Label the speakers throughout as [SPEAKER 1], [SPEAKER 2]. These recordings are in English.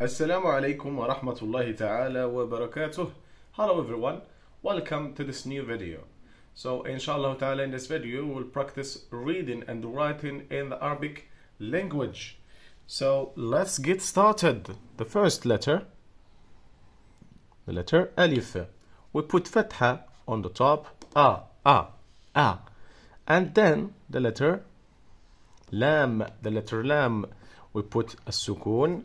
[SPEAKER 1] Assalamu alaikum wa rahmatullahi ta'ala wa barakatuh. Hello everyone, welcome to this new video. So inshallah ta'ala in this video we'll practice reading and writing in the Arabic language. So let's get started. The first letter, the letter Alif. We put fatha on the top, A, A, A. And then the letter Lam, the letter Lam. We put a sukun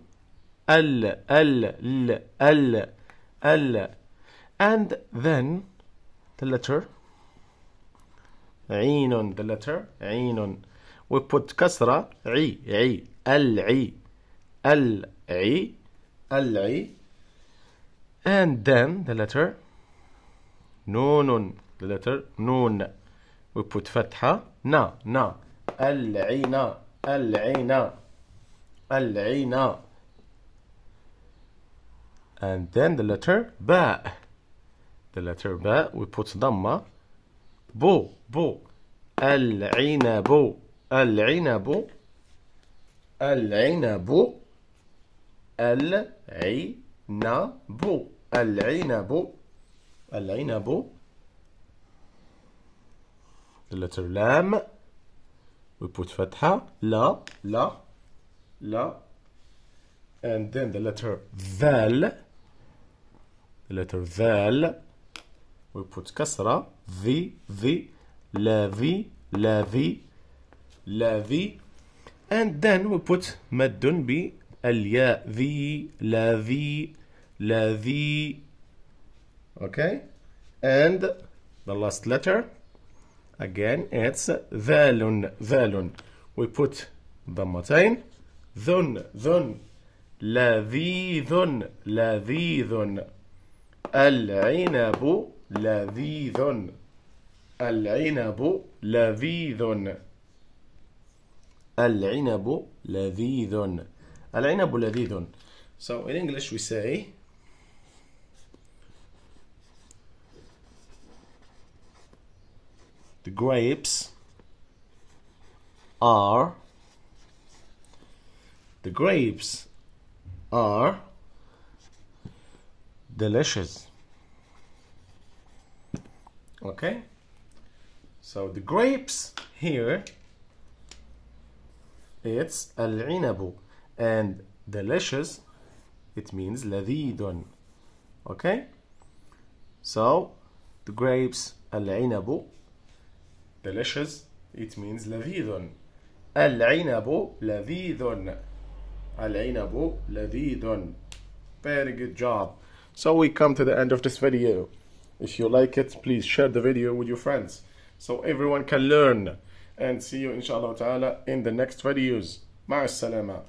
[SPEAKER 1] ال ال ال ال ال and then the letter عين the letter عين we put كسرة عي عي العي العي العي and then the letter نون the letter نون we put فتحة نا نا العينا العينا العينا and then the letter ba the letter ba we put dhamma بو bo العنب العنب العنب العنب العنب العنب the letter lam we put فتحة لا لا لا and then the letter ذال the letter val we put kasra v v la v la v la v and then we put maddun bi الياء the la la okay and the last letter again it's ذال ذال we put the Zun ذن Zun لاذيذ Zun. العنب لذيذ العنب لذيذ العنب لذيذ العنب لذيذ So in English we say the grapes are the grapes are delicious okay so the grapes here it's al-inabu and delicious it means ladidun okay so the grapes al-inabu delicious it means ladidun al-inabu ladidun al-inabu ladidun very good job so we come to the end of this video. If you like it, please share the video with your friends so everyone can learn. And see you inshallah ta'ala in the next videos. Ma'a salama.